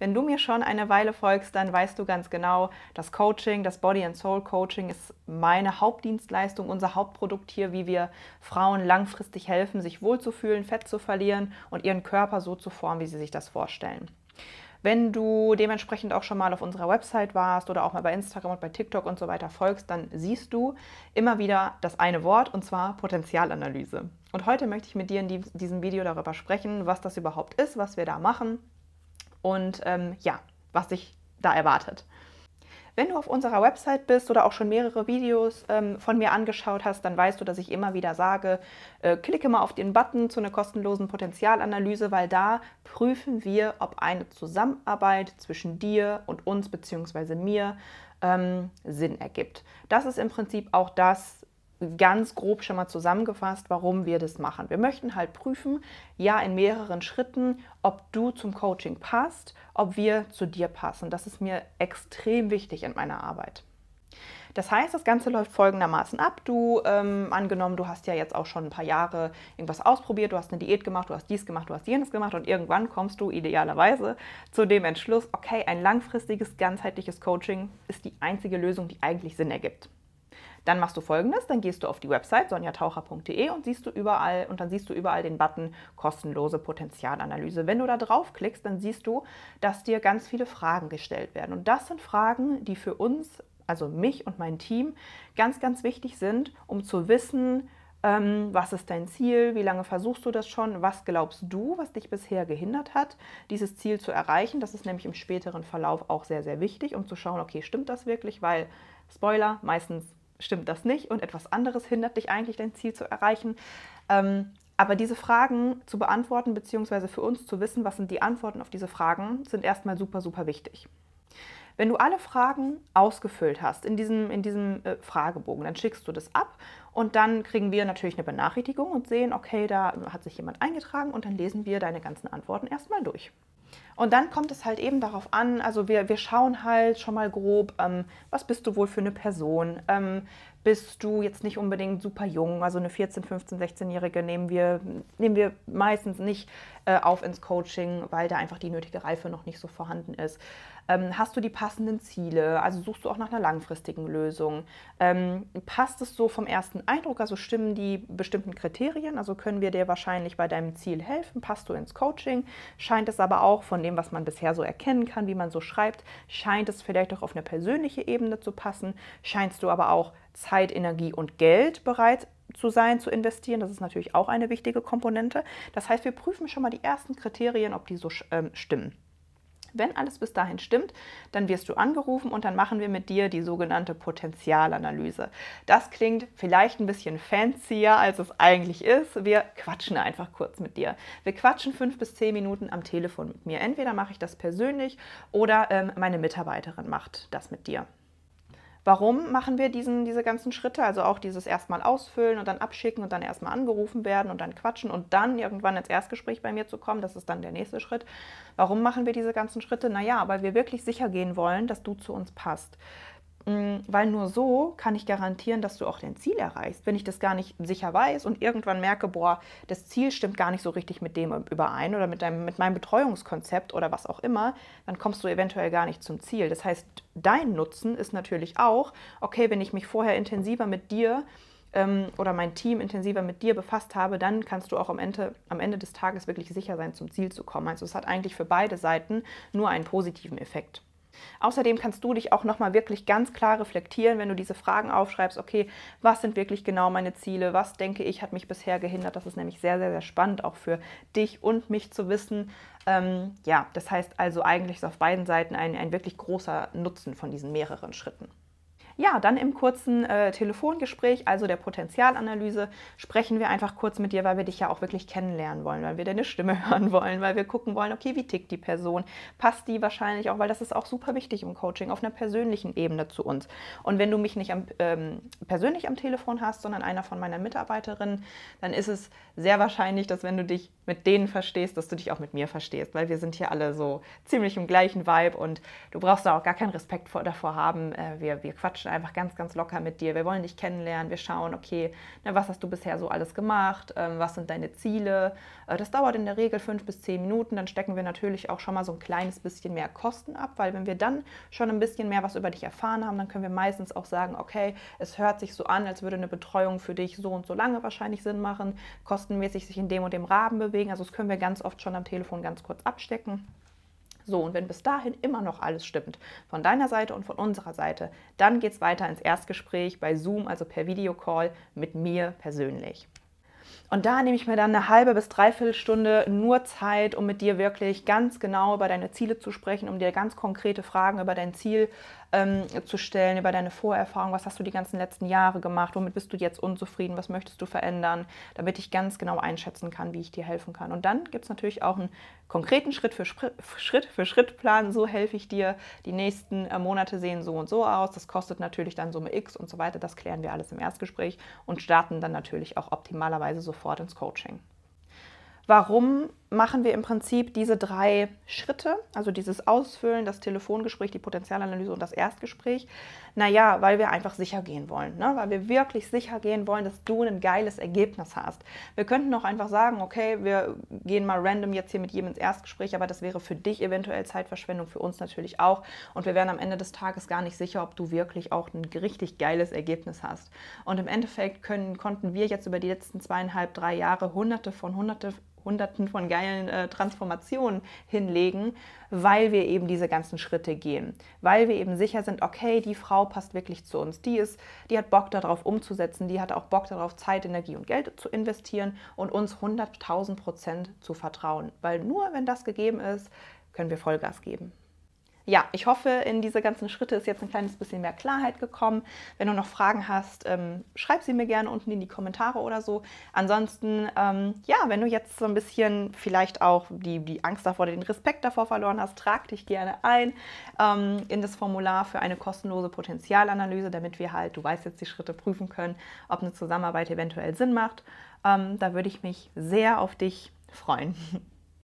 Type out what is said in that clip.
Wenn du mir schon eine Weile folgst, dann weißt du ganz genau, das Coaching, das Body and Soul Coaching ist meine Hauptdienstleistung, unser Hauptprodukt hier, wie wir Frauen langfristig helfen, sich wohlzufühlen, Fett zu verlieren und ihren Körper so zu formen, wie sie sich das vorstellen. Wenn du dementsprechend auch schon mal auf unserer Website warst oder auch mal bei Instagram und bei TikTok und so weiter folgst, dann siehst du immer wieder das eine Wort und zwar Potenzialanalyse. Und heute möchte ich mit dir in diesem Video darüber sprechen, was das überhaupt ist, was wir da machen und ähm, ja, was sich da erwartet. Wenn du auf unserer Website bist oder auch schon mehrere Videos ähm, von mir angeschaut hast, dann weißt du, dass ich immer wieder sage, äh, klicke mal auf den Button zu einer kostenlosen Potenzialanalyse, weil da prüfen wir, ob eine Zusammenarbeit zwischen dir und uns bzw. mir ähm, Sinn ergibt. Das ist im Prinzip auch das, ganz grob schon mal zusammengefasst, warum wir das machen. Wir möchten halt prüfen, ja in mehreren Schritten, ob du zum Coaching passt, ob wir zu dir passen. Das ist mir extrem wichtig in meiner Arbeit. Das heißt, das Ganze läuft folgendermaßen ab. Du, ähm, angenommen, du hast ja jetzt auch schon ein paar Jahre irgendwas ausprobiert, du hast eine Diät gemacht, du hast dies gemacht, du hast jenes gemacht und irgendwann kommst du idealerweise zu dem Entschluss, okay, ein langfristiges, ganzheitliches Coaching ist die einzige Lösung, die eigentlich Sinn ergibt. Dann machst du folgendes, dann gehst du auf die Website sonjataucher.de und siehst du überall und dann siehst du überall den Button kostenlose Potenzialanalyse. Wenn du da drauf klickst, dann siehst du, dass dir ganz viele Fragen gestellt werden und das sind Fragen, die für uns, also mich und mein Team, ganz ganz wichtig sind, um zu wissen, ähm, was ist dein Ziel? Wie lange versuchst du das schon? Was glaubst du, was dich bisher gehindert hat, dieses Ziel zu erreichen? Das ist nämlich im späteren Verlauf auch sehr, sehr wichtig, um zu schauen, okay, stimmt das wirklich? Weil, Spoiler, meistens stimmt das nicht und etwas anderes hindert dich eigentlich, dein Ziel zu erreichen. Ähm, aber diese Fragen zu beantworten, beziehungsweise für uns zu wissen, was sind die Antworten auf diese Fragen, sind erstmal super, super wichtig. Wenn du alle Fragen ausgefüllt hast in diesem, in diesem äh, Fragebogen, dann schickst du das ab und dann kriegen wir natürlich eine Benachrichtigung und sehen, okay, da hat sich jemand eingetragen und dann lesen wir deine ganzen Antworten erstmal durch. Und dann kommt es halt eben darauf an, also wir, wir schauen halt schon mal grob, ähm, was bist du wohl für eine Person, ähm, bist du jetzt nicht unbedingt super jung. Also eine 14-, 15-, 16-Jährige nehmen wir, nehmen wir meistens nicht äh, auf ins Coaching, weil da einfach die nötige Reife noch nicht so vorhanden ist. Ähm, hast du die passenden Ziele? Also suchst du auch nach einer langfristigen Lösung? Ähm, passt es so vom ersten Eindruck? Also stimmen die bestimmten Kriterien? Also können wir dir wahrscheinlich bei deinem Ziel helfen? Passt du ins Coaching? Scheint es aber auch von dem, was man bisher so erkennen kann, wie man so schreibt, scheint es vielleicht auch auf eine persönliche Ebene zu passen? Scheinst du aber auch Zeit, Energie und Geld bereit zu sein, zu investieren. Das ist natürlich auch eine wichtige Komponente. Das heißt, wir prüfen schon mal die ersten Kriterien, ob die so ähm, stimmen. Wenn alles bis dahin stimmt, dann wirst du angerufen und dann machen wir mit dir die sogenannte Potenzialanalyse. Das klingt vielleicht ein bisschen fancier, als es eigentlich ist. Wir quatschen einfach kurz mit dir. Wir quatschen fünf bis zehn Minuten am Telefon mit mir. Entweder mache ich das persönlich oder ähm, meine Mitarbeiterin macht das mit dir. Warum machen wir diesen, diese ganzen Schritte? Also auch dieses erstmal ausfüllen und dann abschicken und dann erstmal angerufen werden und dann quatschen und dann irgendwann ins Erstgespräch bei mir zu kommen, das ist dann der nächste Schritt. Warum machen wir diese ganzen Schritte? Naja, weil wir wirklich sicher gehen wollen, dass du zu uns passt. Mm, weil nur so kann ich garantieren, dass du auch dein Ziel erreichst. Wenn ich das gar nicht sicher weiß und irgendwann merke, boah, das Ziel stimmt gar nicht so richtig mit dem überein oder mit, deinem, mit meinem Betreuungskonzept oder was auch immer, dann kommst du eventuell gar nicht zum Ziel. Das heißt, dein Nutzen ist natürlich auch, okay, wenn ich mich vorher intensiver mit dir ähm, oder mein Team intensiver mit dir befasst habe, dann kannst du auch am Ende, am Ende des Tages wirklich sicher sein, zum Ziel zu kommen. Also es hat eigentlich für beide Seiten nur einen positiven Effekt. Außerdem kannst du dich auch nochmal wirklich ganz klar reflektieren, wenn du diese Fragen aufschreibst, okay, was sind wirklich genau meine Ziele, was denke ich hat mich bisher gehindert. Das ist nämlich sehr, sehr, sehr spannend auch für dich und mich zu wissen. Ähm, ja, das heißt also eigentlich ist auf beiden Seiten ein, ein wirklich großer Nutzen von diesen mehreren Schritten ja, dann im kurzen äh, Telefongespräch, also der Potenzialanalyse, sprechen wir einfach kurz mit dir, weil wir dich ja auch wirklich kennenlernen wollen, weil wir deine Stimme hören wollen, weil wir gucken wollen, okay, wie tickt die Person, passt die wahrscheinlich auch, weil das ist auch super wichtig im Coaching, auf einer persönlichen Ebene zu uns. Und wenn du mich nicht am, ähm, persönlich am Telefon hast, sondern einer von meiner Mitarbeiterinnen, dann ist es sehr wahrscheinlich, dass wenn du dich mit denen verstehst, dass du dich auch mit mir verstehst, weil wir sind hier alle so ziemlich im gleichen Vibe und du brauchst da auch gar keinen Respekt vor, davor haben. Äh, wir, wir quatschen einfach ganz, ganz locker mit dir. Wir wollen dich kennenlernen, wir schauen, okay, na, was hast du bisher so alles gemacht, ähm, was sind deine Ziele. Äh, das dauert in der Regel fünf bis zehn Minuten, dann stecken wir natürlich auch schon mal so ein kleines bisschen mehr Kosten ab, weil wenn wir dann schon ein bisschen mehr was über dich erfahren haben, dann können wir meistens auch sagen, okay, es hört sich so an, als würde eine Betreuung für dich so und so lange wahrscheinlich Sinn machen, kostenmäßig sich in dem und dem Rahmen bewegen. Also das können wir ganz oft schon am Telefon ganz kurz abstecken. So, und wenn bis dahin immer noch alles stimmt, von deiner Seite und von unserer Seite, dann geht es weiter ins Erstgespräch bei Zoom, also per Videocall mit mir persönlich. Und da nehme ich mir dann eine halbe bis dreiviertel Stunde nur Zeit, um mit dir wirklich ganz genau über deine Ziele zu sprechen, um dir ganz konkrete Fragen über dein Ziel zu ähm, zu stellen, über deine Vorerfahrung, was hast du die ganzen letzten Jahre gemacht, womit bist du jetzt unzufrieden, was möchtest du verändern, damit ich ganz genau einschätzen kann, wie ich dir helfen kann. Und dann gibt es natürlich auch einen konkreten Schritt für Schritt für Schritt Plan, so helfe ich dir, die nächsten äh, Monate sehen so und so aus, das kostet natürlich dann Summe X und so weiter, das klären wir alles im Erstgespräch und starten dann natürlich auch optimalerweise sofort ins Coaching warum machen wir im Prinzip diese drei Schritte, also dieses Ausfüllen, das Telefongespräch, die Potenzialanalyse und das Erstgespräch? Naja, weil wir einfach sicher gehen wollen, ne? weil wir wirklich sicher gehen wollen, dass du ein geiles Ergebnis hast. Wir könnten auch einfach sagen, okay, wir gehen mal random jetzt hier mit jedem ins Erstgespräch, aber das wäre für dich eventuell Zeitverschwendung, für uns natürlich auch. Und wir wären am Ende des Tages gar nicht sicher, ob du wirklich auch ein richtig geiles Ergebnis hast. Und im Endeffekt können, konnten wir jetzt über die letzten zweieinhalb, drei Jahre hunderte von hunderte hunderten von geilen äh, Transformationen hinlegen, weil wir eben diese ganzen Schritte gehen, weil wir eben sicher sind, okay, die Frau passt wirklich zu uns, die ist, die hat Bock darauf umzusetzen, die hat auch Bock darauf Zeit, Energie und Geld zu investieren und uns 100.000 Prozent zu vertrauen, weil nur wenn das gegeben ist, können wir Vollgas geben ja, ich hoffe, in diese ganzen Schritte ist jetzt ein kleines bisschen mehr Klarheit gekommen. Wenn du noch Fragen hast, ähm, schreib sie mir gerne unten in die Kommentare oder so. Ansonsten, ähm, ja, wenn du jetzt so ein bisschen vielleicht auch die, die Angst davor oder den Respekt davor verloren hast, trag dich gerne ein ähm, in das Formular für eine kostenlose Potenzialanalyse, damit wir halt, du weißt jetzt die Schritte prüfen können, ob eine Zusammenarbeit eventuell Sinn macht. Ähm, da würde ich mich sehr auf dich freuen.